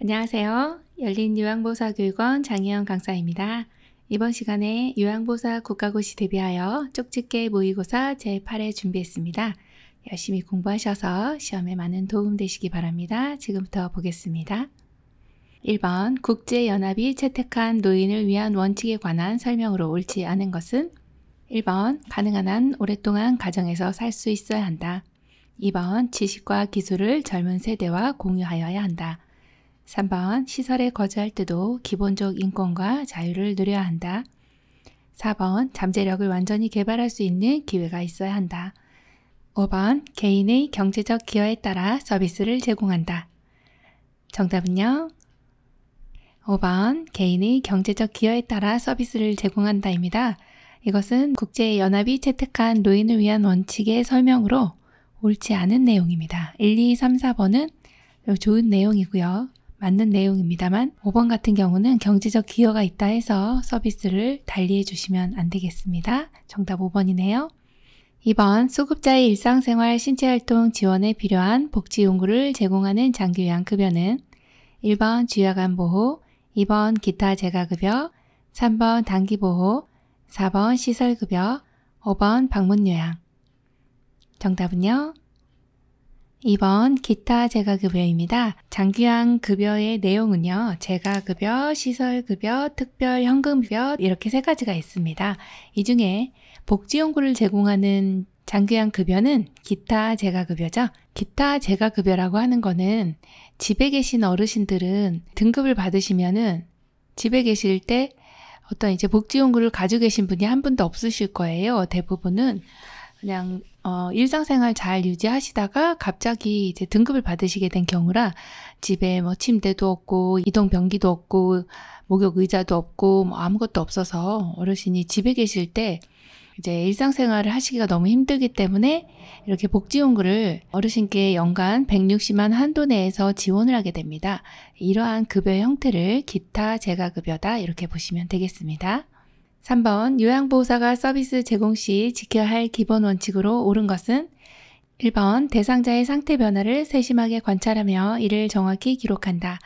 안녕하세요. 열린 요양보사 교육원 장혜영 강사입니다. 이번 시간에 요양보사 국가고시 대비하여 쪽집게 모의고사 제8회 준비했습니다. 열심히 공부하셔서 시험에 많은 도움 되시기 바랍니다. 지금부터 보겠습니다. 1번 국제연합이 채택한 노인을 위한 원칙에 관한 설명으로 옳지 않은 것은 1번 가능한 한 오랫동안 가정에서 살 수 있어야 한다. 2번 지식과 기술을 젊은 세대와 공유하여야 한다. 3번 시설에 거주할 때도 기본적 인권과 자유를 누려야 한다. 4번 잠재력을 완전히 개발할 수 있는 기회가 있어야 한다. 5번 개인의 경제적 기여에 따라 서비스를 제공한다. 정답은요. 5번 개인의 경제적 기여에 따라 서비스를 제공한다입니다. 이것은 국제연합이 채택한 노인을 위한 원칙의 설명으로 옳지 않은 내용입니다. 1, 2, 3, 4번은 좋은 내용이고요. 맞는 내용입니다만 5번 같은 경우는 경제적 기여가 있다 해서 서비스를 달리해 주시면 안 되겠습니다. 정답 5번이네요. 2번 수급자의 일상생활 신체활동 지원에 필요한 복지용구를 제공하는 장기요양급여는 1번 주야간보호, 2번 기타 재가급여, 3번 단기보호, 4번 시설급여, 5번 방문요양. 정답은요? 2번 기타 재가급여입니다. 장기환 급여의 내용은요. 재가급여, 시설급여, 특별현금급여 이렇게 세 가지가 있습니다. 이 중에 복지연구를 제공하는 장기환 급여는 기타 재가급여죠. 기타 재가급여라고 하는 거는 집에 계신 어르신들은 등급을 받으시면은 집에 계실 때 어떤 이제 복지연구를 가지고 계신 분이 한 분도 없으실 거예요. 대부분은 그냥 어, 일상생활 잘 유지하시다가 갑자기 이제 등급을 받으시게 된 경우라 집에 뭐 침대도 없고 이동 변기도 없고 목욕 의자도 없고 뭐 아무것도 없어서 어르신이 집에 계실 때 이제 일상생활을 하시기가 너무 힘들기 때문에 이렇게 복지용구를 어르신께 연간 160만 한도 내에서 지원을 하게 됩니다. 이러한 급여 형태를 기타 재가급여다 이렇게 보시면 되겠습니다. 3번 요양보호사가 서비스 제공 시 지켜야 할 기본 원칙으로 옳은 것은 1번 대상자의 상태 변화를 세심하게 관찰하며 이를 정확히 기록한다.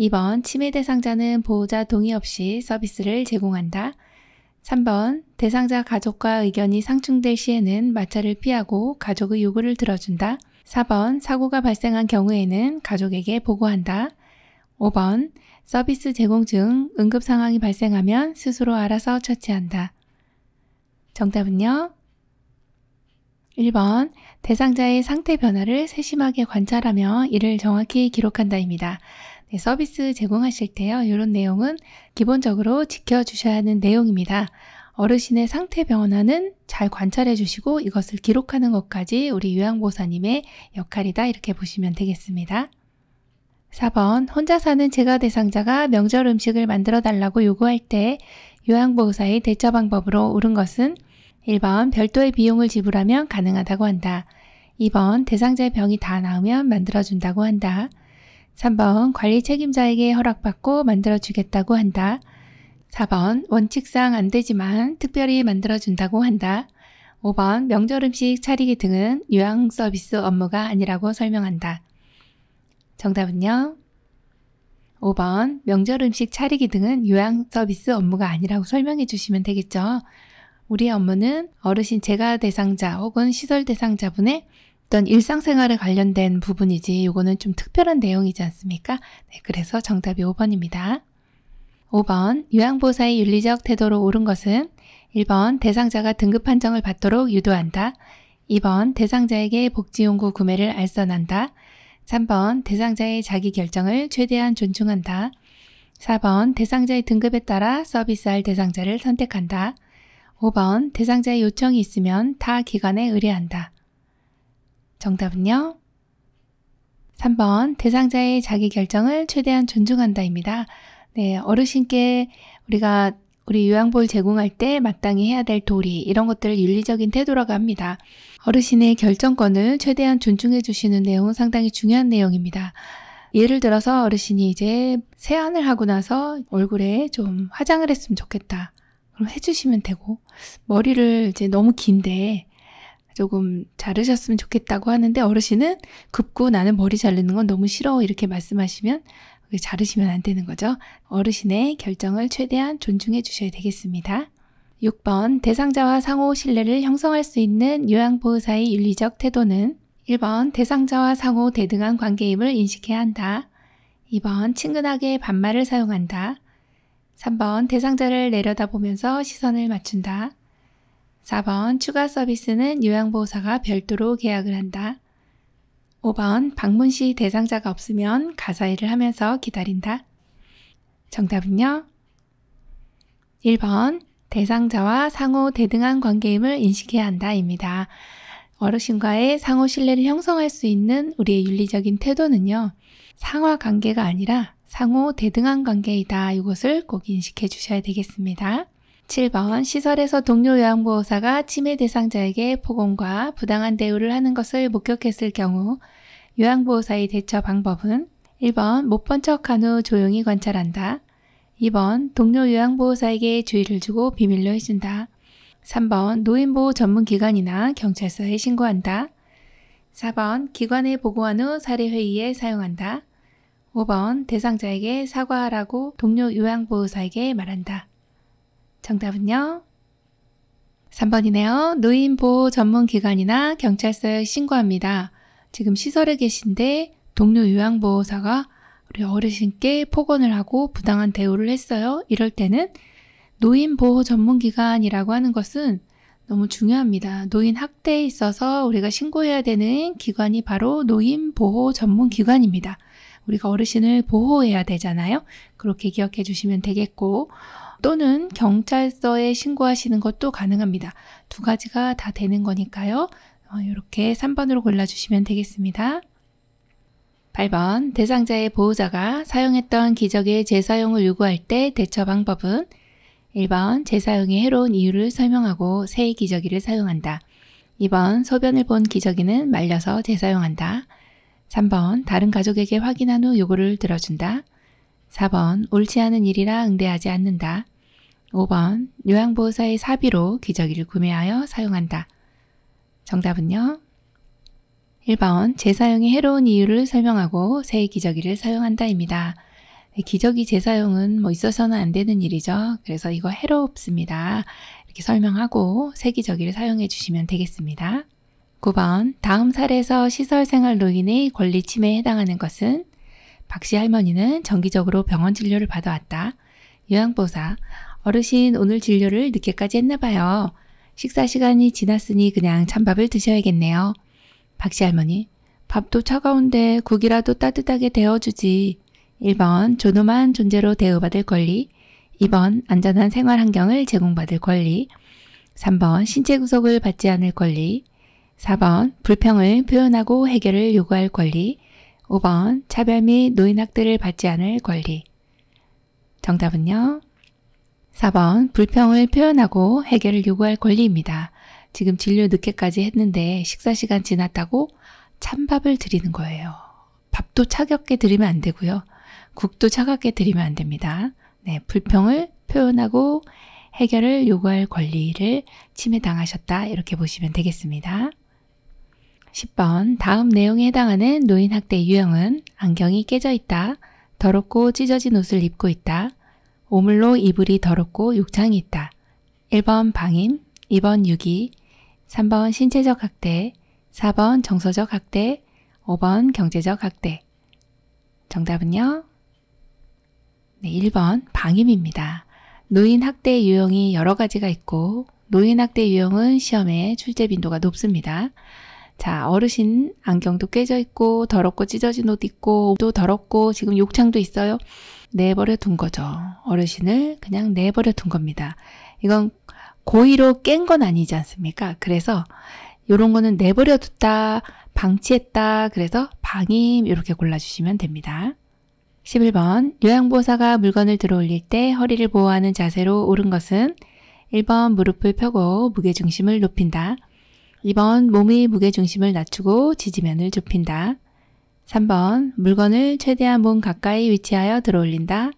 2번 치매 대상자는 보호자 동의 없이 서비스를 제공한다. 3번 대상자 가족과 의견이 상충될 시에는 마찰을 피하고 가족의 요구를 들어준다. 4번 사고가 발생한 경우에는 가족에게 보고한다. 5번 서비스 제공 중 응급 상황이 발생하면 스스로 알아서 처치한다. 정답은요? 1번 대상자의 상태 변화를 세심하게 관찰하며 이를 정확히 기록한다입니다. 네, 서비스 제공하실 때요. 이런 내용은 기본적으로 지켜주셔야 하는 내용입니다. 어르신의 상태 변화는 잘 관찰해 주시고 이것을 기록하는 것까지 우리 요양보사님의 역할이다 이렇게 보시면 되겠습니다. 4번 혼자 사는 제가 대상자가 명절 음식을 만들어 달라고 요구할 때 요양보호사의 대처 방법으로 옳은 것은 1번 별도의 비용을 지불하면 가능하다고 한다. 2번 대상자의 병이 다 나으면 만들어준다고 한다. 3번 관리 책임자에게 허락받고 만들어주겠다고 한다. 4번 원칙상 안 되지만 특별히 만들어준다고 한다. 5번 명절 음식 차리기 등은 요양 서비스 업무가 아니라고 설명한다. 정답은요. 5번 명절 음식 차리기 등은 요양 서비스 업무가 아니라고 설명해 주시면 되겠죠. 우리의 업무는 어르신 재가 대상자 혹은 시설 대상자분의 어떤 일상생활에 관련된 부분이지 이거는 좀 특별한 내용이지 않습니까? 네, 그래서 정답이 5번입니다. 5번 요양보사의 호 윤리적 태도로 옳은 것은 1번 대상자가 등급 판정을 받도록 유도한다. 2번 대상자에게 복지용구 구매를 알선한다. 3번 대상자의 자기 결정을 최대한 존중한다. 4번 대상자의 등급에 따라 서비스할 대상자를 선택한다. 5번 대상자의 요청이 있으면 타 기관에 의뢰한다. 정답은요? 3번 대상자의 자기 결정을 최대한 존중한다입니다. 네, 어르신께 우리가 우리 요양보를 제공할 때 마땅히 해야 될 도리 이런 것들을 윤리적인 태도라고 합니다. 어르신의 결정권을 최대한 존중해 주시는 내용은 상당히 중요한 내용입니다. 예를 들어서 어르신이 이제 세안을 하고 나서 얼굴에 좀 화장을 했으면 좋겠다. 그럼 해주시면 되고, 머리를 이제 너무 긴데 조금 자르셨으면 좋겠다고 하는데 어르신은 급고 나는 머리 자르는 건 너무 싫어. 이렇게 말씀하시면 자르시면 안 되는 거죠. 어르신의 결정을 최대한 존중해 주셔야 되겠습니다. 6번 대상자와 상호 신뢰를 형성할 수 있는 요양보호사의 윤리적 태도는 1번 대상자와 상호 대등한 관계임을 인식해야 한다. 2번 친근하게 반말을 사용한다. 3번 대상자를 내려다보면서 시선을 맞춘다. 4번 추가 서비스는 요양보호사가 별도로 계약을 한다. 5번 방문 시 대상자가 없으면 가사 일을 하면서 기다린다. 정답은요? 1번 대상자와 상호 대등한 관계임을 인식해야 한다입니다. 어르신과의 상호 신뢰를 형성할 수 있는 우리의 윤리적인 태도는요, 상하 관계가 아니라 상호 대등한 관계이다. 이것을 꼭 인식해 주셔야 되겠습니다. 7번 시설에서 동료 요양보호사가 치매 대상자에게 폭언과 부당한 대우를 하는 것을 목격했을 경우 요양보호사의 대처 방법은 1번 못 본 척한 후 조용히 관찰한다. 2번 동료 요양보호사에게 주의를 주고 비밀로 해준다. 3번 노인보호 전문기관이나 경찰서에 신고한다. 4번 기관에 보고한 후 사례회의에 사용한다. 5번 대상자에게 사과하라고 동료 요양보호사에게 말한다. 정답은요? 3번이네요. 노인보호 전문기관이나 경찰서에 신고합니다. 지금 시설에 계신데 동료 요양보호사가 우리 어르신께 폭언을 하고 부당한 대우를 했어요. 이럴 때는 노인보호전문기관이라고 하는 것은 너무 중요합니다. 노인 학대에 있어서 우리가 신고해야 되는 기관이 바로 노인보호전문기관입니다. 우리가 어르신을 보호해야 되잖아요. 그렇게 기억해 주시면 되겠고, 또는 경찰서에 신고하시는 것도 가능합니다. 두 가지가 다 되는 거니까요. 이렇게 어, 3번으로 골라주시면 되겠습니다. 8번 대상자의 보호자가 사용했던 기적의 재사용을 요구할 때 대처 방법은 1번 재사용의 해로운 이유를 설명하고 새 기저귀를 사용한다. 2번 소변을 본 기저귀는 말려서 재사용한다. 3번 다른 가족에게 확인한 후 요구를 들어준다. 4번 옳지 않은 일이라 응대하지 않는다. 5번 요양보호사의 사비로 기저귀를 구매하여 사용한다. 정답은요. 1번 재사용이 해로운 이유를 설명하고 새 기저귀를 사용한다입니다. 네, 기저귀 재사용은 뭐 있어서는 안 되는 일이죠. 그래서 이거 해로웁습니다 이렇게 설명하고 새 기저귀를 사용해 주시면 되겠습니다. 9번 다음 사례에서 시설생활 노인의 권리 침해에 해당하는 것은 박씨 할머니는 정기적으로 병원 진료를 받아왔다. 요양보사 어르신 오늘 진료를 늦게까지 했나봐요. 식사 시간이 지났으니 그냥 찬밥을 드셔야겠네요. 박씨 할머니, 밥도 차가운데 국이라도 따뜻하게 데워주지. 1번 존엄한 존재로 대우받을 권리 2번 안전한 생활 환경을 제공받을 권리 3번 신체 구속을 받지 않을 권리 4번 불평을 표현하고 해결을 요구할 권리 5번 차별 및 노인학대를 받지 않을 권리 정답은요. 4번 불평을 표현하고 해결을 요구할 권리입니다. 지금 진료 늦게까지 했는데 식사 시간 지났다고 찬밥을 드리는 거예요. 밥도 차갑게 드리면 안 되고요. 국도 차갑게 드리면 안 됩니다. 네, 불평을 표현하고 해결을 요구할 권리를 침해당하셨다. 이렇게 보시면 되겠습니다. 10번. 다음 내용에 해당하는 노인학대 유형은 안경이 깨져 있다. 더럽고 찢어진 옷을 입고 있다. 오물로 이불이 더럽고 욕창이 있다. 1번 방임, 2번 유기, 3번 신체적 학대, 4번 정서적 학대, 5번 경제적 학대. 정답은요? 네, 1번 방임입니다. 노인 학대 유형이 여러 가지가 있고, 노인 학대 유형은 시험에 출제 빈도가 높습니다. 자, 어르신 안경도 깨져 있고, 더럽고 찢어진 옷 있고, 옷도 더럽고, 지금 욕창도 있어요. 내버려 둔 거죠. 어르신을 그냥 내버려 둔 겁니다. 이건 고의로 깬 건 아니지 않습니까? 그래서 이런 거는 내버려 뒀다, 방치했다, 그래서 방임 이렇게 골라주시면 됩니다. 11번 요양보호사가 물건을 들어 올릴 때 허리를 보호하는 자세로 오른 것은 1번 무릎을 펴고 무게중심을 높인다. 2번 몸이 무게중심을 낮추고 지지면을 좁힌다. 3번 물건을 최대한 몸 가까이 위치하여 들어 올린다.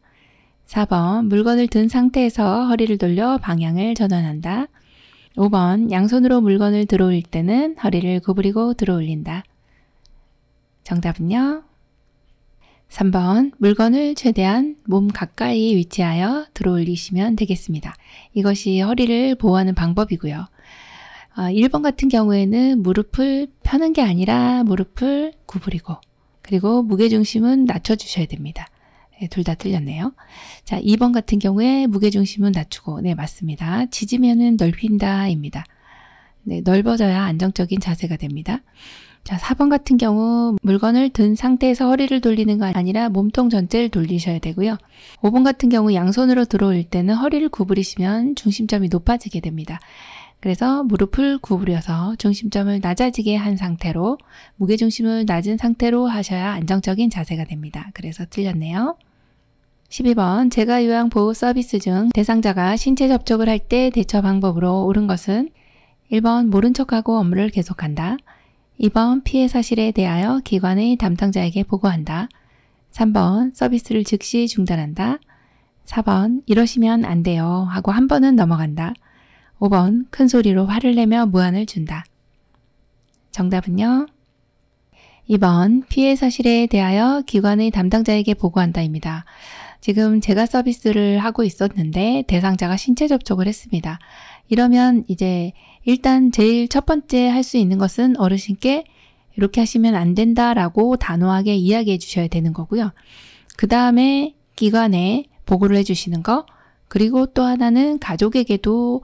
4번 물건을 든 상태에서 허리를 돌려 방향을 전환한다. 5번 양손으로 물건을 들어올 때는 허리를 구부리고 들어올린다. 정답은요? 3번 물건을 최대한 몸 가까이 위치하여 들어올리시면 되겠습니다. 이것이 허리를 보호하는 방법이고요. 1번 어, 같은 경우에는 무릎을 펴는 게 아니라 무릎을 구부리고 그리고 무게중심은 낮춰주셔야 됩니다. 네, 예, 둘다 틀렸네요. 자, 2번 같은 경우에 무게중심은 낮추고, 네, 맞습니다. 지지면은 넓힌다입니다. 네, 넓어져야 안정적인 자세가 됩니다. 자, 4번 같은 경우 물건을 든 상태에서 허리를 돌리는 건 아니라 몸통 전체를 돌리셔야 되고요. 5번 같은 경우 양손으로 들어올 때는 허리를 구부리시면 중심점이 높아지게 됩니다. 그래서 무릎을 구부려서 중심점을 낮아지게 한 상태로 무게중심을 낮은 상태로 하셔야 안정적인 자세가 됩니다. 그래서 틀렸네요. 12번 제가 요양 보호 서비스 중 대상자가 신체 접촉을 할 때 대처 방법으로 옳은 것은 1번 모른 척하고 업무를 계속한다. 2번 피해 사실에 대하여 기관의 담당자에게 보고한다. 3번 서비스를 즉시 중단한다. 4번 이러시면 안 돼요 하고 한 번은 넘어간다. 5번 큰소리로 화를 내며 무안을 준다. 정답은요. 2번 피해 사실에 대하여 기관의 담당자에게 보고한다입니다. 지금 제가 서비스를 하고 있었는데 대상자가 신체 접촉을 했습니다. 이러면 이제 일단 제일 첫 번째 할 수 있는 것은 어르신께 이렇게 하시면 안 된다라고 단호하게 이야기해 주셔야 되는 거고요. 그 다음에 기관에 보고를 해 주시는 거, 그리고 또 하나는 가족에게도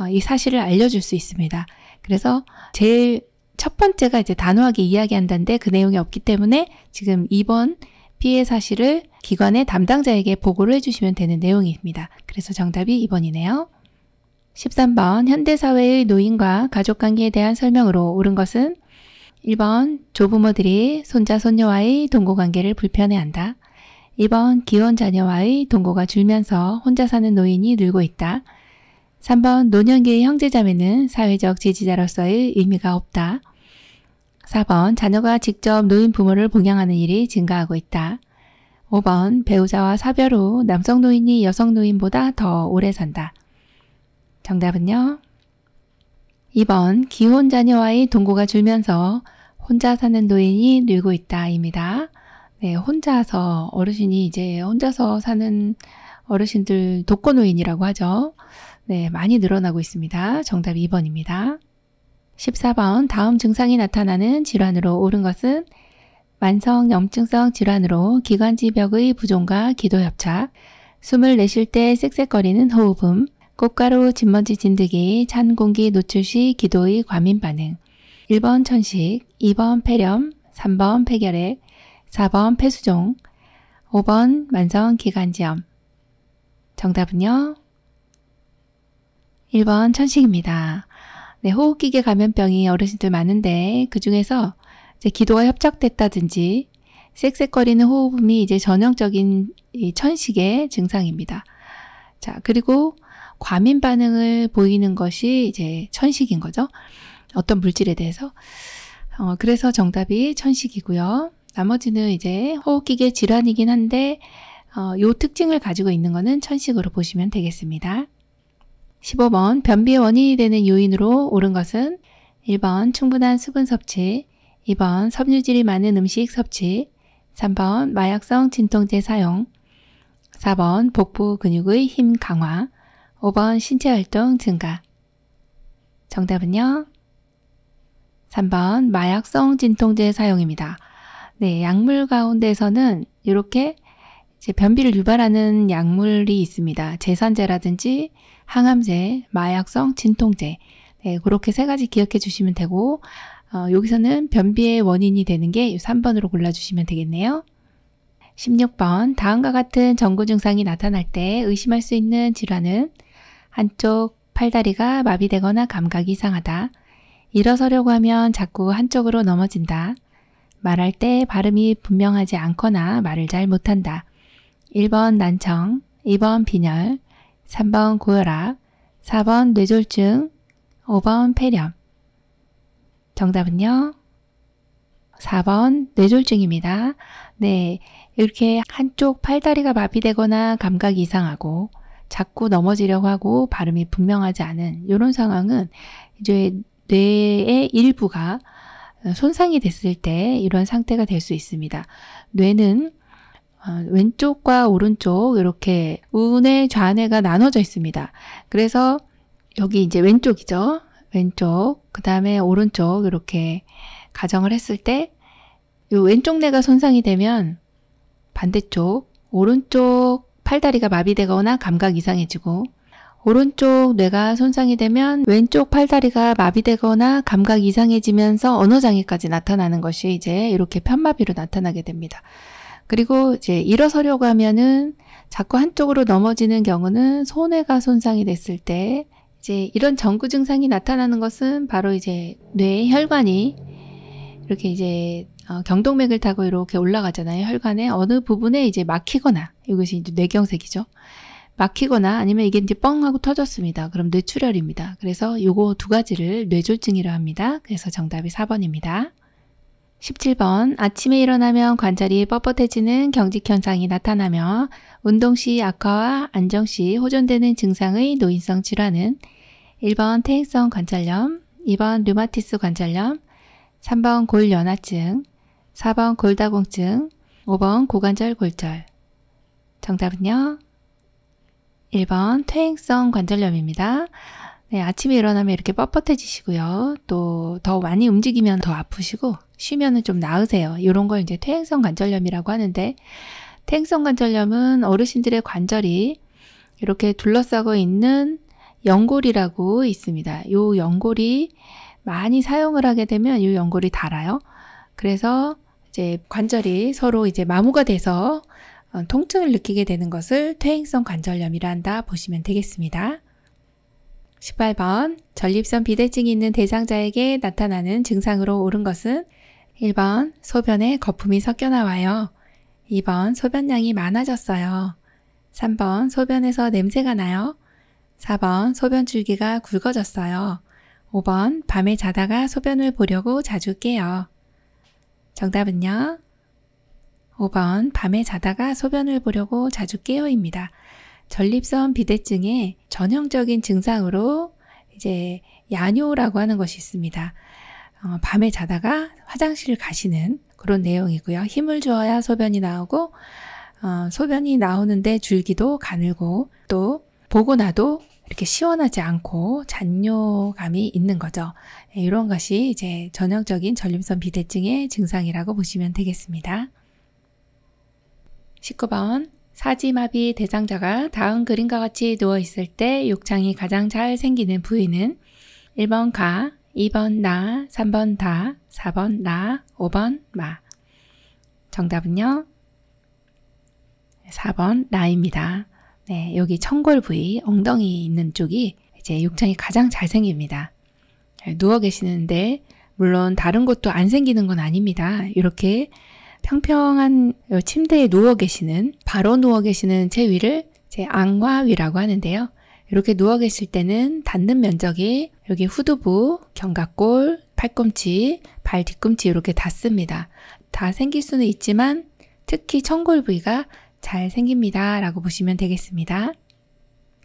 어, 이 사실을 알려줄 수 있습니다. 그래서 제일 첫 번째가 이제 단호하게 이야기한다는데 그 내용이 없기 때문에 지금 2번 피해 사실을 기관의 담당자에게 보고를 해주시면 되는 내용입니다. 그래서 정답이 2번이네요. 13번 현대사회의 노인과 가족관계에 대한 설명으로 옳은 것은 1번 조부모들이 손자 손녀와의 동거관계를 불편해한다. 2번 기혼 자녀와의 동거가 줄면서 혼자 사는 노인이 늘고 있다. 3번 노년기의 형제자매는 사회적 지지자로서의 의미가 없다. 4번 자녀가 직접 노인 부모를 봉양하는 일이 증가하고 있다. 5번 배우자와 사별 후 남성 노인이 여성 노인보다 더 오래 산다. 정답은요? 2번 기혼 자녀와의 동거가 줄면서 혼자 사는 노인이 늘고 있다입니다. 네, 혼자서 어르신이 이제 혼자서 사는 어르신들 독거노인이라고 하죠. 네, 많이 늘어나고 있습니다. 정답 2번입니다. 14번 다음 증상이 나타나는 질환으로 옳은 것은 만성 염증성 질환으로 기관지벽의 부종과 기도협착, 숨을 내쉴 때 쌕쌕거리는 호흡음, 꽃가루 진먼지 진드기, 찬 공기 노출 시 기도의 과민 반응, 1번 천식, 2번 폐렴, 3번 폐결핵, 4번 폐수종, 5번 만성 기관지염. 정답은요? 1번 천식입니다. 네, 호흡기계 감염병이 어르신들 많은데 그 중에서 이제 기도가 협착됐다든지 쌕쌕거리는 호흡음이 이제 전형적인 이 천식의 증상입니다. 자, 그리고 과민 반응을 보이는 것이 이제 천식인 거죠. 어떤 물질에 대해서. 어, 그래서 정답이 천식이고요. 나머지는 이제 호흡기계 질환이긴 한데 어, 요 특징을 가지고 있는 거는 천식으로 보시면 되겠습니다. 15번 변비의 원인이 되는 요인으로 옳은 것은 1번 충분한 수분 섭취, 2번 섬유질이 많은 음식 섭취, 3번 마약성 진통제 사용, 4번 복부 근육의 힘 강화, 5번 신체 활동 증가. 정답은요? 3번 마약성 진통제 사용입니다. 네, 약물 가운데서는 이렇게 이제 변비를 유발하는 약물이 있습니다. 제산제라든지 항암제, 마약성 진통제. 네, 그렇게 세 가지 기억해 주시면 되고 어, 여기서는 변비의 원인이 되는 게 3번으로 골라주시면 되겠네요. 16번 다음과 같은 전구 증상이 나타날 때 의심할 수 있는 질환은 한쪽 팔다리가 마비되거나 감각이 이상하다. 일어서려고 하면 자꾸 한쪽으로 넘어진다. 말할 때 발음이 분명하지 않거나 말을 잘 못한다. 1번 난청, 2번 빈혈, 3번 고혈압, 4번 뇌졸중, 5번 폐렴. 정답은요? 4번 뇌졸중입니다. 네, 이렇게 한쪽 팔다리가 마비되거나 감각이 이상하고 자꾸 넘어지려고 하고 발음이 분명하지 않은 이런 상황은 이제 뇌의 일부가 손상이 됐을 때 이런 상태가 될 수 있습니다. 뇌는 아, 왼쪽과 오른쪽 이렇게 우뇌 좌뇌가 나눠져 있습니다. 그래서 여기 이제 왼쪽이죠. 왼쪽, 그 다음에 오른쪽 이렇게 가정을 했을 때이 왼쪽 뇌가 손상이 되면 반대쪽, 오른쪽 팔다리가 마비되거나 감각 이상해지고 오른쪽 뇌가 손상이 되면 왼쪽 팔다리가 마비되거나 감각 이상해지면서 언어장애까지 나타나는 것이 이제 이렇게 편마비로 나타나게 됩니다. 그리고 이제 일어서려고 하면은 자꾸 한쪽으로 넘어지는 경우는 손해가 손상이 됐을 때 이제 이런 전구 증상이 나타나는 것은 바로 이제 뇌 혈관이 이렇게 이제 어, 경동맥을 타고 이렇게 올라가잖아요. 혈관의 어느 부분에 이제 막히거나 이것이 이제 뇌경색이죠. 막히거나 아니면 이게 이제 뻥 하고 터졌습니다. 그럼 뇌출혈입니다. 그래서 요거 두 가지를 뇌졸중이라 합니다. 그래서 정답이 4번입니다. 17번 아침에 일어나면 관절이 뻣뻣해지는 경직 현상이 나타나며 운동 시 악화와 안정 시 호전되는 증상의 노인성 질환은 1번 퇴행성 관절염, 2번 류마티스 관절염, 3번 골연화증, 4번 골다공증, 5번 고관절 골절. 정답은요? 1번 퇴행성 관절염입니다. 네, 아침에 일어나면 이렇게 뻣뻣해지시고요. 또 더 많이 움직이면 더 아프시고 쉬면은 좀 나으세요. 이런 걸 이제 퇴행성 관절염이라고 하는데 퇴행성 관절염은 어르신들의 관절이 이렇게 둘러싸고 있는 연골이라고 있습니다. 요 연골이 많이 사용을 하게 되면 요 연골이 닳아요. 그래서 이제 관절이 서로 이제 마모가 돼서 어, 통증을 느끼게 되는 것을 퇴행성 관절염이라 한다 보시면 되겠습니다. 18번 전립선 비대증이 있는 대상자에게 나타나는 증상으로 옳은 것은 1번 소변에 거품이 섞여 나와요. 2번 소변량이 많아졌어요. 3번 소변에서 냄새가 나요. 4번 소변 줄기가 굵어졌어요. 5번 밤에 자다가 소변을 보려고 자주 깨요. 정답은요? 5번 밤에 자다가 소변을 보려고 자주 깨요입니다. 전립선 비대증의 전형적인 증상으로 이제 야뇨라고 하는 것이 있습니다. 어, 밤에 자다가 화장실 을 가시는 그런 내용이고요. 힘을 주어야 소변이 나오고 어, 소변이 나오는데 줄기도 가늘고 또 보고 나도 이렇게 시원하지 않고 잔뇨감이 있는 거죠. 예, 이런 것이 이제 전형적인 전립선 비대증의 증상이라고 보시면 되겠습니다. 19번 사지마비 대상자가 다음 그림과 같이 누워 있을 때 욕창이 가장 잘 생기는 부위는 1번 가, 2번 나, 3번 다, 4번 나, 5번 마. 정답은요? 4번 나입니다. 네, 여기 청골 부위, 엉덩이 있는 쪽이 이제 욕창이 가장 잘 생깁니다. 네, 누워 계시는데 물론 다른 곳도 안 생기는 건 아닙니다. 이렇게 평평한 침대에 누워 계시는 바로 누워 계시는 제 위를 제 안과위라고 하는데요. 이렇게 누워 계실 때는 닿는 면적이 여기 후두부, 견갑골, 팔꿈치, 발 뒤꿈치 이렇게 닿습니다. 다 생길 수는 있지만 특히 청골 부위가 잘 생깁니다. 라고 보시면 되겠습니다.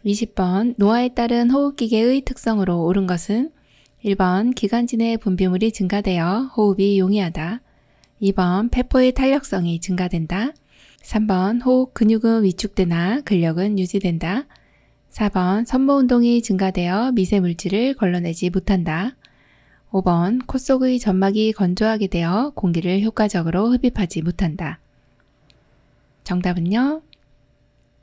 20번 노화에 따른 호흡기계의 특성으로 옳은 것은 1번 기관지내 분비물이 증가되어 호흡이 용이하다. 2번 폐포의 탄력성이 증가된다. 3번 호흡 근육은 위축되나 근력은 유지된다. 4번 선모 운동이 증가되어 미세 물질을 걸러내지 못한다. 5번 콧 속의 점막이 건조하게 되어 공기를 효과적으로 흡입하지 못한다. 정답은요.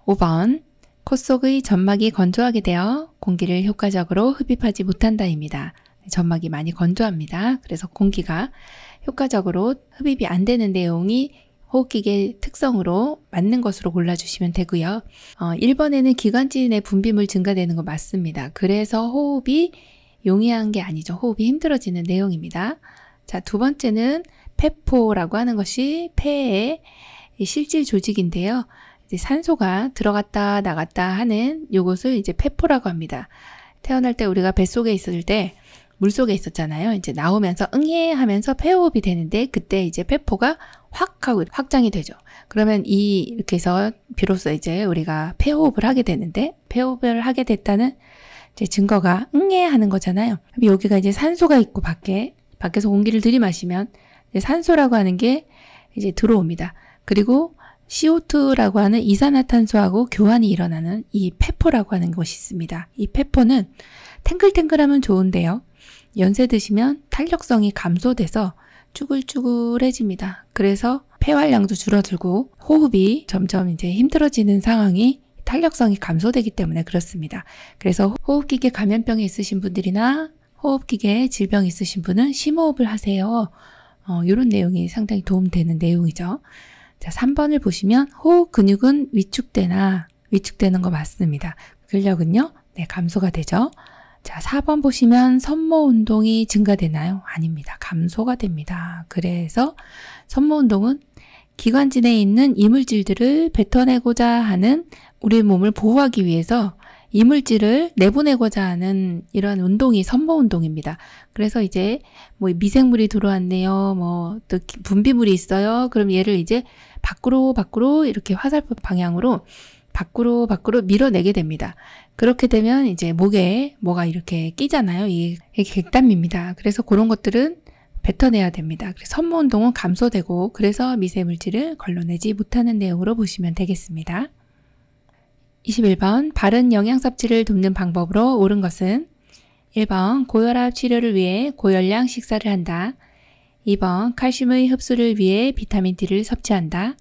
5번 콧 속의 점막이 건조하게 되어 공기를 효과적으로 흡입하지 못한다입니다. 네, 점막이 많이 건조합니다. 그래서 공기가 효과적으로 흡입이 안 되는 내용이 호흡기계 특성으로 맞는 것으로 골라주시면 되고요. 어, 1번에는 기관지내 분비물 증가되는 거 맞습니다. 그래서 호흡이 용이한 게 아니죠. 호흡이 힘들어지는 내용입니다. 자, 두 번째는 폐포라고 하는 것이 폐의 실질 조직인데요. 이제 산소가 들어갔다 나갔다 하는 요것을 이제 폐포라고 합니다. 태어날 때 우리가 뱃속에 있을 때 물속에 있었잖아요. 이제 나오면서 응예 하면서 폐호흡이 되는데 그때 이제 폐포가 확 하고 확장이 되죠. 그러면 이 이렇게 해서 비로소 이제 우리가 폐호흡을 하게 되는데 폐호흡을 하게 됐다는 이제 증거가 응예 하는 거잖아요. 여기가 이제 산소가 있고 밖에 밖에서 공기를 들이마시면 산소라고 하는 게 이제 들어옵니다. 그리고 CO2라고 하는 이산화탄소하고 교환이 일어나는 이 페포라고 하는 것이 있습니다. 이 페포는 탱글탱글하면 좋은데요. 연세 드시면 탄력성이 감소돼서 쭈글쭈글해집니다. 그래서 폐활량도 줄어들고 호흡이 점점 이제 힘들어지는 상황이 탄력성이 감소되기 때문에 그렇습니다. 그래서 호흡기계 감염병이 있으신 분들이나 호흡기계 질병 있으신 분은 심호흡을 하세요. 어, 이런 내용이 상당히 도움되는 내용이죠. 자, 3번을 보시면 호흡 근육은 위축되나 위축되는 거 맞습니다. 근력은요, 네, 감소가 되죠. 자, 4번 보시면 선모 운동이 증가되나요? 아닙니다. 감소가 됩니다. 그래서 선모 운동은 기관진에 있는 이물질들을 뱉어내고자 하는 우리 몸을 보호하기 위해서 이물질을 내보내고자 하는 이런 운동이 선모 운동입니다. 그래서 이제 뭐 미생물이 들어왔네요. 뭐 또 분비물이 있어요. 그럼 얘를 이제 밖으로 밖으로 이렇게 화살표 방향으로 밖으로 밖으로 밀어내게 됩니다. 그렇게 되면 이제 목에 뭐가 이렇게 끼잖아요. 이게 객담입니다. 그래서 그런 것들은 뱉어내야 됩니다. 그래서 선모 운동은 감소되고 그래서 미세 물질을 걸러내지 못하는 내용으로 보시면 되겠습니다. 21번 바른 영양 섭취를 돕는 방법으로 옳은 것은 1번 고혈압 치료를 위해 고열량 식사를 한다. 2번 칼슘의 흡수를 위해 비타민 D를 섭취한다.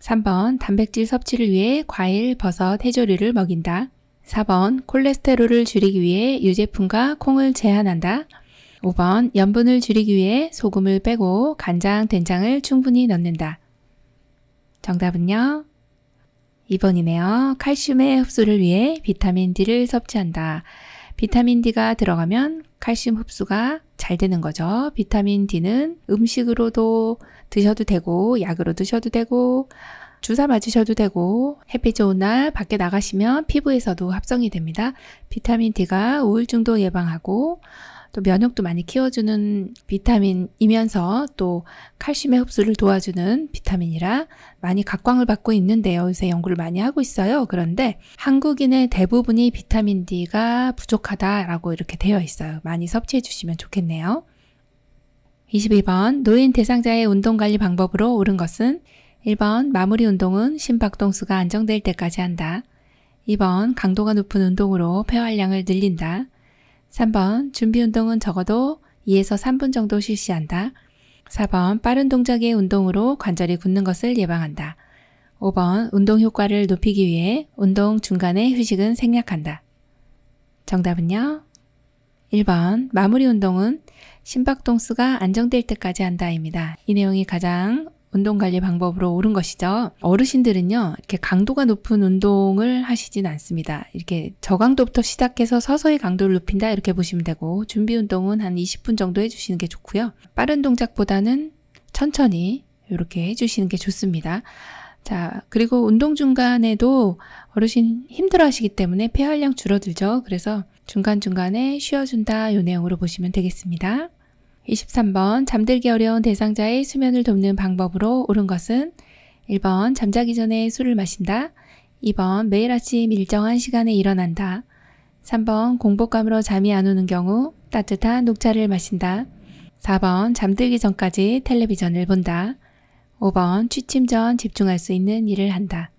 3번 단백질 섭취를 위해 과일, 버섯, 해조류를 먹인다. 4번 콜레스테롤을 줄이기 위해 유제품과 콩을 제한한다. 5번 염분을 줄이기 위해 소금을 빼고 간장, 된장을 충분히 넣는다. 정답은요? 2번이네요. 칼슘의 흡수를 위해 비타민 D를 섭취한다. 비타민 D가 들어가면 칼슘 흡수가 잘 되는 거죠. 비타민 D는 음식으로도 드셔도 되고, 약으로 드셔도 되고, 주사 맞으셔도 되고 햇빛 좋은 날 밖에 나가시면 피부에서도 합성이 됩니다. 비타민 D가 우울증도 예방하고 또 면역도 많이 키워주는 비타민이면서 또 칼슘의 흡수를 도와주는 비타민이라 많이 각광을 받고 있는데요. 요새 연구를 많이 하고 있어요. 그런데 한국인의 대부분이 비타민 D가 부족하다라고 이렇게 되어 있어요. 많이 섭취해 주시면 좋겠네요. 21번 노인 대상자의 운동 관리 방법으로 옳은 것은 1번 마무리 운동은 심박동수가 안정될 때까지 한다. 2번 강도가 높은 운동으로 폐활량을 늘린다. 3번 준비 운동은 적어도 2에서 3분 정도 실시한다. 4번 빠른 동작의 운동으로 관절이 굳는 것을 예방한다. 5번 운동 효과를 높이기 위해 운동 중간에 휴식은 생략한다. 정답은요? 1번 마무리 운동은 심박동수가 안정될 때까지 한다입니다. 이 내용이 가장 운동 관리 방법으로 옳은 것이죠. 어르신들은요, 이렇게 강도가 높은 운동을 하시진 않습니다. 이렇게 저강도부터 시작해서 서서히 강도를 높인다 이렇게 보시면 되고 준비 운동은 한 20분 정도 해주시는 게 좋고요. 빠른 동작보다는 천천히 이렇게 해주시는 게 좋습니다. 자, 그리고 운동 중간에도 어르신 힘들어 하시기 때문에 폐활량 줄어들죠. 그래서 중간중간에 쉬어준다 요 내용으로 보시면 되겠습니다. 23번 잠들기 어려운 대상자의 수면을 돕는 방법으로 옳은 것은 1번 잠자기 전에 술을 마신다. 2번 매일 아침 일정한 시간에 일어난다. 3번 공복감으로 잠이 안 오는 경우 따뜻한 녹차를 마신다. 4번 잠들기 전까지 텔레비전을 본다. 5번 취침 전 집중할 수 있는 일을 한다.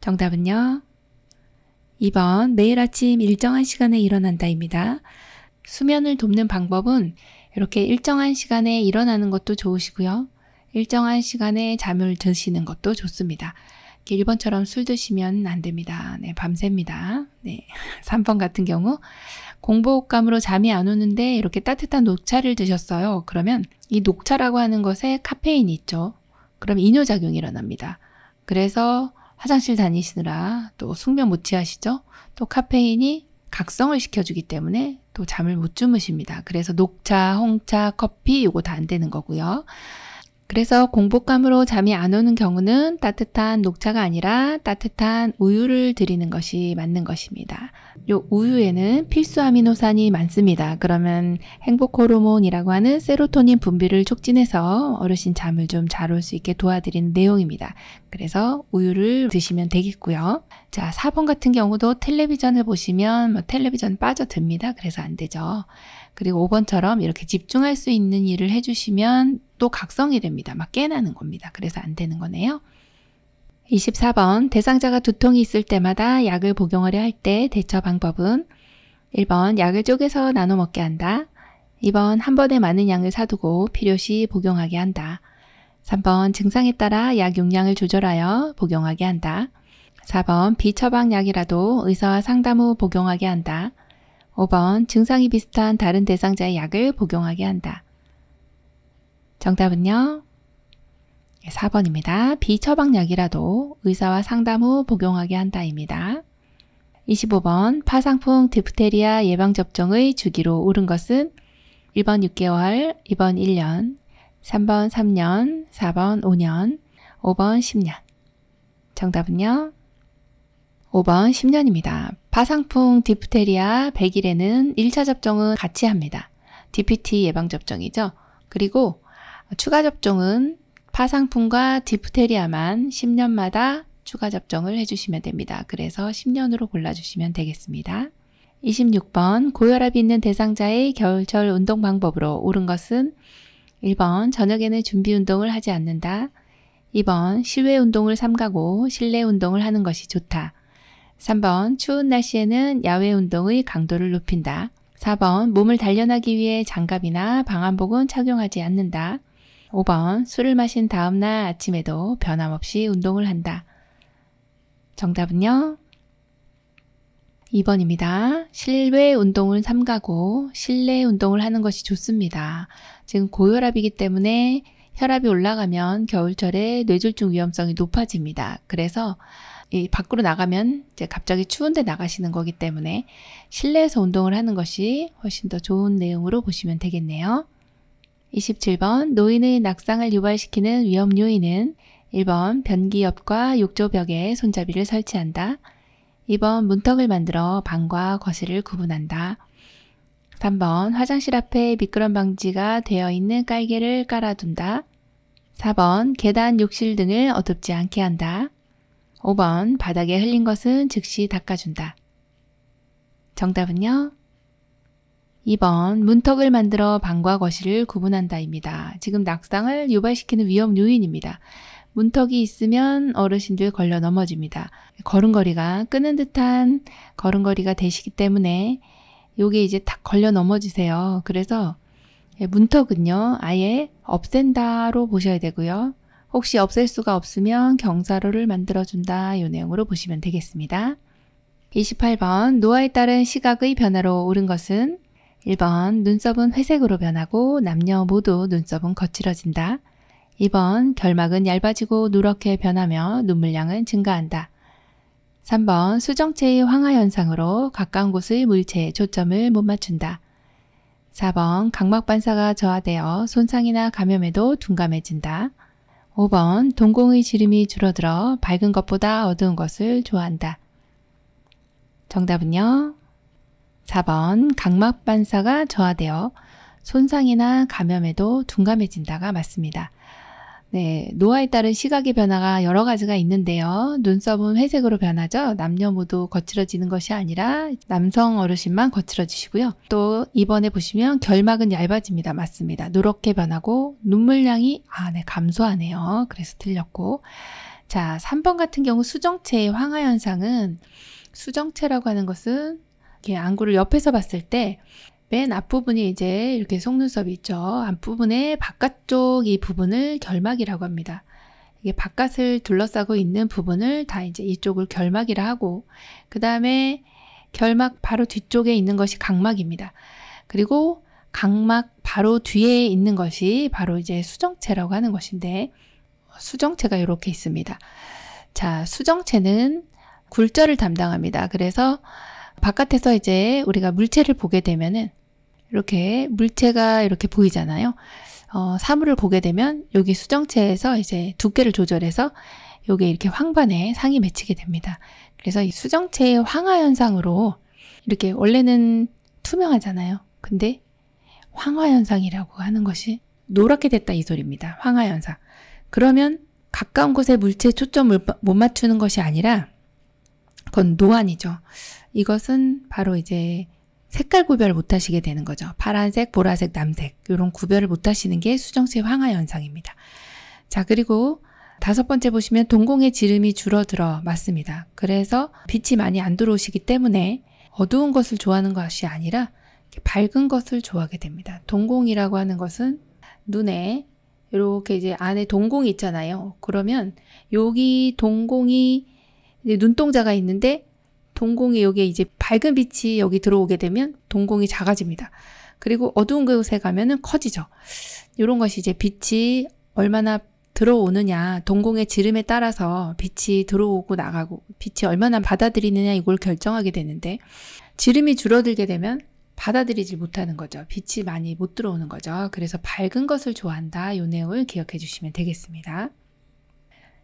정답은요. 2번 매일 아침 일정한 시간에 일어난다입니다. 수면을 돕는 방법은 이렇게 일정한 시간에 일어나는 것도 좋으시고요. 일정한 시간에 잠을 드시는 것도 좋습니다. 1번처럼 술 드시면 안 됩니다. 네, 밤입니다 네. 3번 같은 경우 공복감으로 잠이 안 오는데 이렇게 따뜻한 녹차를 드셨어요. 그러면 이 녹차라고 하는 것에 카페인이 있죠. 그럼 이뇨작용이 일어납니다. 그래서 화장실 다니시느라 또 숙면 못 취하시죠? 또 카페인이 각성을 시켜주기 때문에 또 잠을 못 주무십니다. 그래서 녹차, 홍차, 커피 이거 다 안 되는 거고요. 그래서 공복감으로 잠이 안 오는 경우는 따뜻한 녹차가 아니라 따뜻한 우유를 드리는 것이 맞는 것입니다. 요 우유에는 필수 아미노산이 많습니다. 그러면 행복 호르몬이라고 하는 세로토닌 분비를 촉진해서 어르신 잠을 좀 잘 올 수 있게 도와드리는 내용입니다. 그래서 우유를 드시면 되겠고요. 자, 4번 같은 경우도 텔레비전을 보시면 뭐 텔레비전 빠져듭니다. 그래서 안 되죠. 그리고 5번처럼 이렇게 집중할 수 있는 일을 해주시면 또 각성이 됩니다. 막 깨나는 겁니다. 그래서 안 되는 거네요. 24번 대상자가 두통이 있을 때마다 약을 복용하려 할 때 대처 방법은 1번 약을 쪼개서 나눠 먹게 한다. 2번 한 번에 많은 양을 사두고 필요시 복용하게 한다. 3번 증상에 따라 약 용량을 조절하여 복용하게 한다. 4번 비처방약이라도 의사와 상담 후 복용하게 한다. 5번 증상이 비슷한 다른 대상자의 약을 복용하게 한다. 정답은요. 4번입니다. 예, 비처방약이라도 의사와 상담 후 복용하게 한다입니다. 25번 파상풍 디프테리아 예방접종의 주기로 옳은 것은 1번 6개월, 2번 1년, 3번 3년, 4번 5년, 5번 10년. 정답은요? 5번 10년입니다. 파상풍 디프테리아 100일에는 1차 접종은 같이 합니다. DPT 예방접종이죠. 그리고 추가 접종은 파상풍과 디프테리아만 10년마다 추가 접종을 해주시면 됩니다. 그래서 10년으로 골라주시면 되겠습니다. 26번 고혈압이 있는 대상자의 겨울철 운동 방법으로 옳은 것은 1번 저녁에는 준비 운동을 하지 않는다. 2번 실외 운동을 삼가고 실내 운동을 하는 것이 좋다. 3번 추운 날씨에는 야외 운동의 강도를 높인다. 4번 몸을 단련하기 위해 장갑이나 방한복은 착용하지 않는다. 5번 술을 마신 다음날 아침에도 변함없이 운동을 한다. 정답은요? 2번입니다. 실외 운동을 삼가고 실내 운동을 하는 것이 좋습니다. 지금 고혈압이기 때문에 혈압이 올라가면 겨울철에 뇌졸중 위험성이 높아집니다. 그래서 이 밖으로 나가면 이제 갑자기 추운데 나가시는 거기 때문에 실내에서 운동을 하는 것이 훨씬 더 좋은 내용으로 보시면 되겠네요. 27번 노인의 낙상을 유발시키는 위험 요인은 1번 변기 옆과 욕조 벽에 손잡이를 설치한다. 2번 문턱을 만들어 방과 거실을 구분한다. 3번 화장실 앞에 미끄럼 방지가 되어 있는 깔개를 깔아둔다. 4번 계단 욕실 등을 어둡지 않게 한다. 5번 바닥에 흘린 것은 즉시 닦아준다. 정답은요? 2번 문턱을 만들어 방과 거실을 구분한다입니다. 지금 낙상을 유발시키는 위험 요인입니다. 문턱이 있으면 어르신들 걸려 넘어집니다. 걸음걸이가 끊은 듯한 걸음걸이가 되시기 때문에 요게 이제 탁 걸려 넘어지세요. 그래서 예, 문턱은요 아예 없앤다로 보셔야 되고요. 혹시 없앨 수가 없으면 경사로를 만들어준다 요 내용으로 보시면 되겠습니다. 28번 노화에 따른 시각의 변화로 오른 것은 1번 눈썹은 회색으로 변하고 남녀 모두 눈썹은 거칠어진다. 2번 결막은 얇아지고 누렇게 변하며 눈물량은 증가한다. 3번 수정체의 황화 현상으로 가까운 곳의 물체에 초점을 못 맞춘다. 4번 각막 반사가 저하되어 손상이나 감염에도 둔감해진다. 5번 동공의 지름이 줄어들어 밝은 것보다 어두운 것을 좋아한다. 정답은요. 4번 각막반사가 저하되어 손상이나 감염에도 둔감해진다가 맞습니다. 네, 노화에 따른 시각의 변화가 여러 가지가 있는데요. 눈썹은 회색으로 변하죠. 남녀 모두 거칠어지는 것이 아니라 남성 어르신만 거칠어지시고요. 또 이번에 보시면 결막은 얇아집니다. 맞습니다. 노랗게 변하고 눈물량이 아, 네, 감소하네요. 그래서 틀렸고. 자, 3번 같은 경우 수정체의 황화 현상은 수정체라고 하는 것은 이렇게 안구를 옆에서 봤을 때 맨 앞부분이 이제 이렇게 속눈썹이 있죠. 앞부분의 바깥쪽 이 부분을 결막이라고 합니다. 이게 바깥을 둘러싸고 있는 부분을 다 이제 이쪽을 결막이라 하고 그 다음에 결막 바로 뒤쪽에 있는 것이 각막입니다. 그리고 각막 바로 뒤에 있는 것이 바로 이제 수정체라고 하는 것인데 수정체가 이렇게 있습니다. 자, 수정체는 굴절을 담당합니다. 그래서 바깥에서 이제 우리가 물체를 보게 되면은 이렇게 물체가 이렇게 보이잖아요. 어, 사물을 보게 되면 여기 수정체에서 이제 두께를 조절해서 요게 이렇게 황반에 상이 맺히게 됩니다. 그래서 이 수정체의 황화 현상으로 이렇게 원래는 투명하잖아요. 근데 황화 현상이라고 하는 것이 노랗게 됐다 이 소리입니다. 황화 현상. 그러면 가까운 곳에 물체 초점을 못 맞추는 것이 아니라 그건 노안이죠. 이것은 바로 이제 색깔 구별 못 하시게 되는 거죠. 파란색, 보라색, 남색 이런 구별을 못 하시는 게 수정체 황화 현상입니다. 자 그리고 다섯 번째 보시면 동공의 지름이 줄어들어 맞습니다. 그래서 빛이 많이 안 들어오시기 때문에 어두운 것을 좋아하는 것이 아니라 밝은 것을 좋아하게 됩니다. 동공이라고 하는 것은 눈에 이렇게 이제 안에 동공이 있잖아요. 그러면 여기 동공이 눈동자가 있는데 동공이 여기에 이제 밝은 빛이 여기 들어오게 되면 동공이 작아집니다. 그리고 어두운 곳에 가면은 커지죠. 이런 것이 이제 빛이 얼마나 들어오느냐, 동공의 지름에 따라서 빛이 들어오고 나가고 빛이 얼마나 받아들이느냐 이걸 결정하게 되는데 지름이 줄어들게 되면 받아들이지 못하는 거죠. 빛이 많이 못 들어오는 거죠. 그래서 밝은 것을 좋아한다. 요 내용을 기억해 주시면 되겠습니다.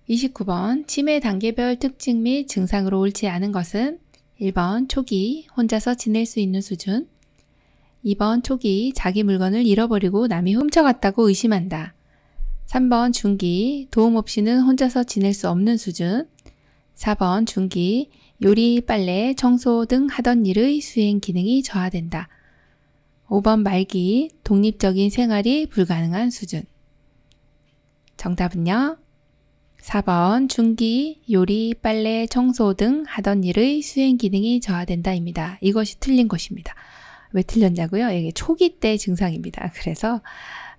29번 치매 단계별 특징 및 증상으로 옳지 않은 것은 1번 초기 혼자서 지낼 수 있는 수준 2번 초기 자기 물건을 잃어버리고 남이 훔쳐갔다고 의심한다. 3번 중기 도움 없이는 혼자서 지낼 수 없는 수준 4번 중기 요리, 빨래, 청소 등 하던 일의 수행 기능이 저하된다. 5번 말기 독립적인 생활이 불가능한 수준 정답은요? 4번 중기, 요리, 빨래, 청소 등 하던 일의 수행 기능이 저하된다입니다. 이것이 틀린 것입니다. 왜 틀렸냐고요? 이게 초기 때 증상입니다. 그래서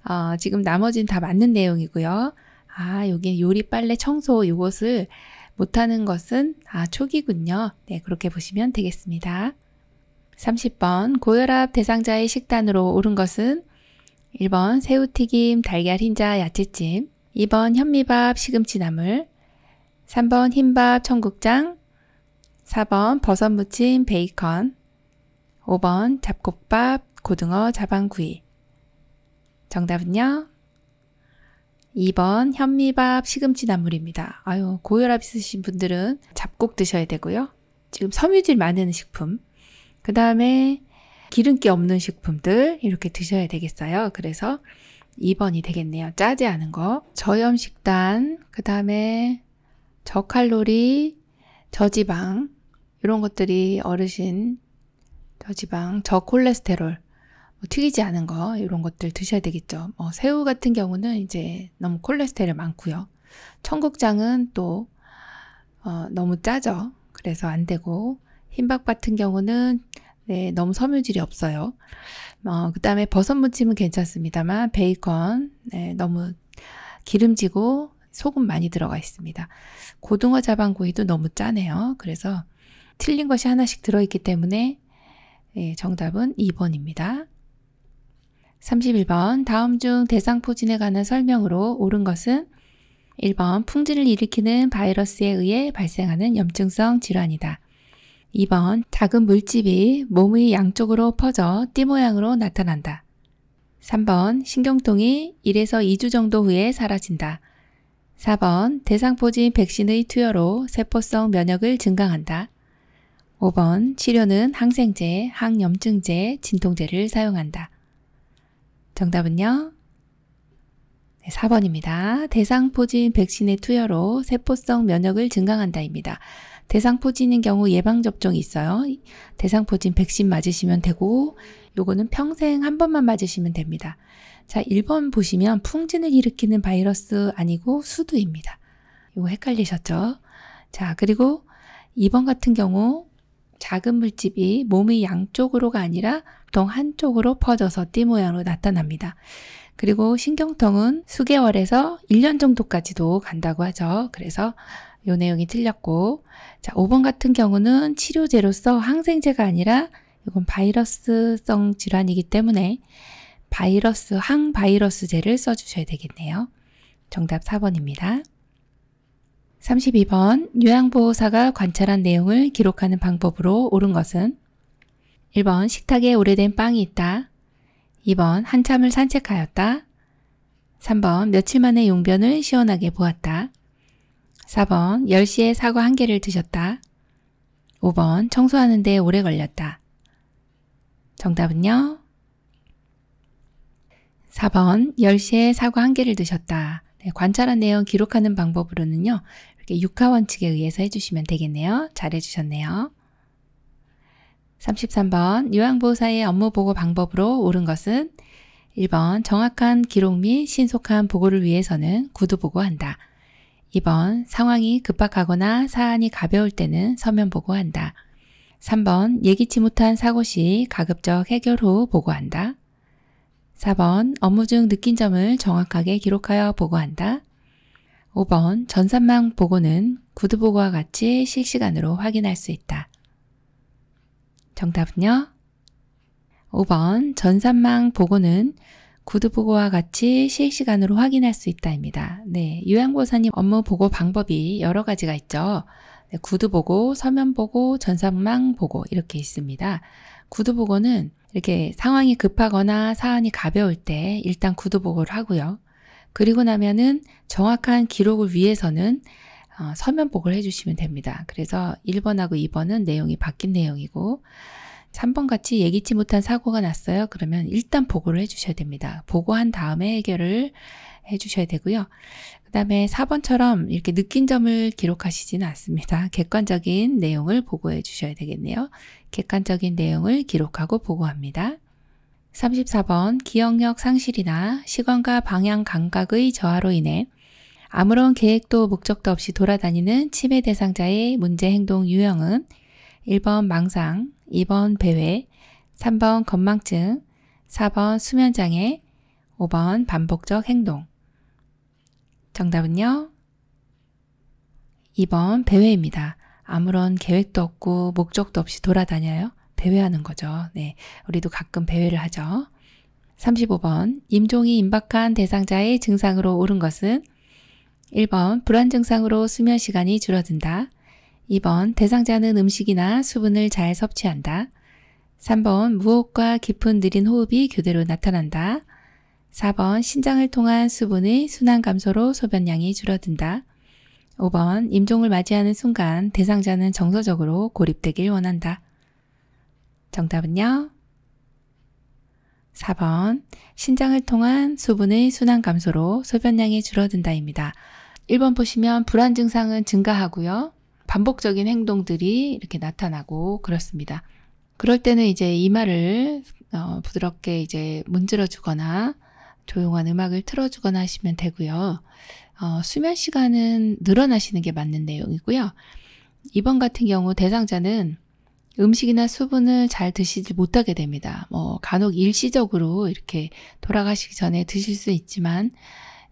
어, 지금 나머지는 다 맞는 내용이고요. 아, 여기 요리, 빨래, 청소 이것을 못하는 것은 아, 초기군요. 네, 그렇게 보시면 되겠습니다. 30번 고혈압 대상자의 식단으로 옳은 것은 1번 새우튀김, 달걀 흰자, 야채찜 2번 현미밥 시금치 나물 3번 흰밥 청국장 4번 버섯 무침 베이컨 5번 잡곡밥 고등어 자반구이 정답은요? 2번 현미밥 시금치 나물입니다. 아유 고혈압 있으신 분들은 잡곡 드셔야 되고요. 지금 섬유질 많은 식품 그 다음에 기름기 없는 식품들 이렇게 드셔야 되겠어요. 그래서 2번이 되겠네요. 짜지 않은 거. 저염 식단, 그 다음에 저칼로리, 저지방, 이런 것들이 어르신, 저지방, 저콜레스테롤, 뭐 튀기지 않은 거, 이런 것들 드셔야 되겠죠. 뭐 새우 같은 경우는 이제 너무 콜레스테롤 많고요. 청국장은 또 어, 너무 짜죠. 그래서 안 되고, 흰밥 같은 경우는 네, 너무 섬유질이 없어요. 어, 그 다음에 버섯 무침은 괜찮습니다만, 베이컨, 네, 너무 기름지고 소금 많이 들어가 있습니다. 고등어 자반구이도 너무 짜네요. 그래서 틀린 것이 하나씩 들어있기 때문에 예, 정답은 2번입니다. 31번 다음 중 대상포진에 관한 설명으로 옳은 것은 1번 풍진을 일으키는 바이러스에 의해 발생하는 염증성 질환이다. 2번 작은 물집이 몸의 양쪽으로 퍼져 띠 모양으로 나타난다. 3번 신경통이 1에서 2주 정도 후에 사라진다. 4번 대상포진 백신의 투여로 세포성 면역을 증강한다. 5번 치료는 항생제, 항염증제, 진통제를 사용한다. 정답은요? 네, 4번입니다. 대상포진 백신의 투여로 세포성 면역을 증강한다입니다. 대상포진인 경우 예방접종이 있어요. 대상포진 백신 맞으시면 되고 요거는 평생 한 번만 맞으시면 됩니다. 자, 1번 보시면 풍진을 일으키는 바이러스 아니고 수두입니다. 이거 헷갈리셨죠? 자, 그리고 2번 같은 경우 작은 물집이 몸의 양쪽으로가 아니라 통 한쪽으로 퍼져서 띠 모양으로 나타납니다. 그리고 신경통은 수개월에서 1년 정도까지도 간다고 하죠. 그래서 요 내용이 틀렸고 자 5번 같은 경우는 치료제로서 항생제가 아니라 이건 바이러스성 질환이기 때문에 바이러스 항바이러스제를 써주셔야 되겠네요. 정답 4번입니다. 32번 요양보호사가 관찰한 내용을 기록하는 방법으로 옳은 것은 1번 식탁에 오래된 빵이 있다. 2번 한참을 산책하였다. 3번 며칠 만에 용변을 시원하게 보았다. 4번 10시에 사과 한 개를 드셨다. 5번 청소하는데 오래 걸렸다. 정답은요? 4번 10시에 사과 한 개를 드셨다. 네, 관찰한 내용 기록하는 방법으로는요. 이렇게 육하 원칙에 의해서 해주시면 되겠네요. 잘 해주셨네요. 33번 요양보호사의 업무 보고 방법으로 옳은 것은 1번 정확한 기록 및 신속한 보고를 위해서는 구두 보고한다. 2번 상황이 급박하거나 사안이 가벼울 때는 서면 보고한다. 3번 예기치 못한 사고 시 가급적 해결 후 보고한다. 4번 업무 중 느낀 점을 정확하게 기록하여 보고한다. 5번 전산망 보고는 구두보고와 같이 실시간으로 확인할 수 있다. 정답은요? 5번 전산망 보고는 구두보고와 같이 실시간으로 확인할 수 있다입니다. 네, 요양보호사님 업무 보고 방법이 여러 가지가 있죠. 네, 구두보고, 서면보고, 전산망 보고 이렇게 있습니다. 구두보고는 이렇게 상황이 급하거나 사안이 가벼울 때 일단 구두보고를 하고요. 그리고 나면은 정확한 기록을 위해서는 어, 서면보고를 해주시면 됩니다. 그래서 1번하고 2번은 내용이 바뀐 내용이고 3번 같이 예기치 못한 사고가 났어요. 그러면 일단 보고를 해주셔야 됩니다. 보고한 다음에 해결을 해주셔야 되고요. 그 다음에 4번처럼 이렇게 느낀 점을 기록하시지는 않습니다. 객관적인 내용을 보고해 주셔야 되겠네요. 객관적인 내용을 기록하고 보고합니다. 34번 기억력 상실이나 시간과 방향 감각의 저하로 인해 아무런 계획도 목적도 없이 돌아다니는 치매 대상자의 문제 행동 유형은 1번 망상, 2번 배회, 3번 건망증, 4번 수면장애, 5번 반복적 행동. 정답은요? 2번 배회입니다. 아무런 계획도 없고 목적도 없이 돌아다녀요. 배회하는 거죠. 네. 우리도 가끔 배회를 하죠. 35번. 임종이 임박한 대상자의 증상으로 오른 것은 1번. 불안 증상으로 수면 시간이 줄어든다. 2번 대상자는 음식이나 수분을 잘 섭취한다. 3번 무호흡과 깊은 느린 호흡이 교대로 나타난다. 4번 신장을 통한 수분의 순환 감소로 소변량이 줄어든다. 5번 임종을 맞이하는 순간 대상자는 정서적으로 고립되길 원한다. 정답은요? 4번 신장을 통한 수분의 순환 감소로 소변량이 줄어든다입니다. 1번 보시면 불안 증상은 증가하고요. 반복적인 행동들이 이렇게 나타나고 그렇습니다. 그럴 때는 이제 이마를 어, 부드럽게 이제 문질러 주거나 조용한 음악을 틀어주거나 하시면 되고요. 어, 수면 시간은 늘어나시는 게 맞는 내용이고요. 이번 같은 경우 대상자는 음식이나 수분을 잘 드시지 못하게 됩니다. 뭐 간혹 일시적으로 이렇게 돌아가시기 전에 드실 수 있지만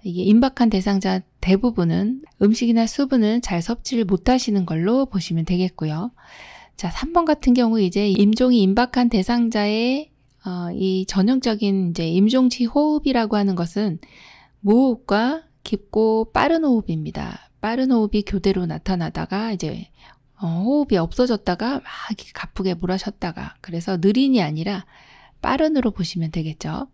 이게 임박한 대상자 대부분은 음식이나 수분을 잘 섭취를 못하시는 걸로 보시면 되겠고요. 자, 3번 같은 경우 이제 임종이 임박한 대상자의 어, 이 전형적인 이제 임종치 호흡이라고 하는 것은 무호흡과 깊고 빠른 호흡입니다. 빠른 호흡이 교대로 나타나다가 이제 어, 호흡이 없어졌다가 막 가쁘게 몰아셨다가 그래서 느린이 아니라 빠른으로 보시면 되겠죠.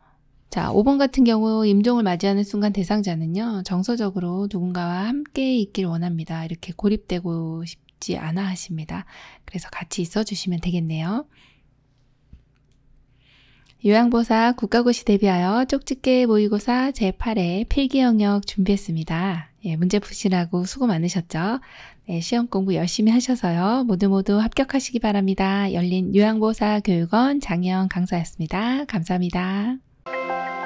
자, 5번 같은 경우 임종을 맞이하는 순간 대상자는요, 정서적으로 누군가와 함께 있길 원합니다. 이렇게 고립되고 싶지 않아 하십니다. 그래서 같이 있어 주시면 되겠네요. 요양보사 국가고시 대비하여 쪽집게 모의고사 제8회 필기 영역 준비했습니다. 예, 문제 푸시라고 수고 많으셨죠? 네, 시험 공부 열심히 하셔서요. 모두 모두 합격하시기 바랍니다. 열린 요양보사 교육원 장혜영 강사였습니다. 감사합니다. Thank you.